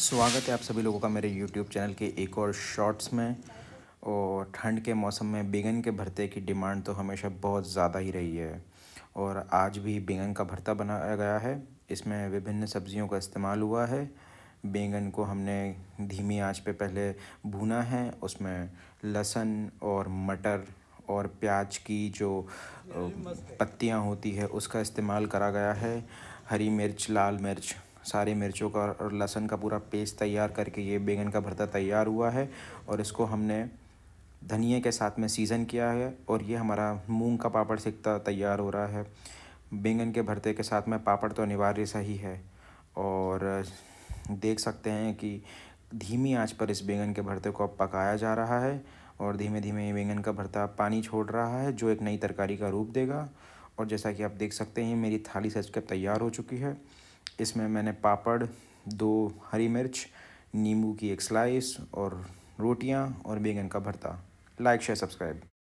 स्वागत है आप सभी लोगों का मेरे YouTube चैनल के एक और शॉर्ट्स में और ठंड के मौसम में बिगन के भरते की डिमांड तो हमेशा बहुत ज़्यादा ही रही है और आज भी बिगन का भरता बनाया गया है इसमें विभिन्न सब्जियों का इस्तेमाल हुआ है बैंगन को हमने धीमी आंच पे पहले भुना है उसमें लहसन और मटर और प्याज की जो पत्तियाँ होती है उसका इस्तेमाल करा गया है हरी मिर्च लाल मिर्च सारे मिर्चों का और लहसुन का पूरा पेस्ट तैयार करके ये बैंगन का भरता तैयार हुआ है और इसको हमने धनिए के साथ में सीज़न किया है और ये हमारा मूंग का पापड़ सिकता तैयार हो रहा है बैंगन के भरते के साथ में पापड़ तो अनिवार्य सा ही है और देख सकते हैं कि धीमी आंच पर इस बैंगन के भरते को अब पकाया जा रहा है और धीमे धीमे ये बैंगन का भरता पानी छोड़ रहा है जो एक नई तरकारी का रूप देगा और जैसा कि आप देख सकते हैं मेरी थाली सच कर तैयार हो चुकी है इसमें मैंने पापड़ दो हरी मिर्च नींबू की एक स्लाइस और रोटियाँ और बैंगन का भरता लाइक शेयर सब्सक्राइब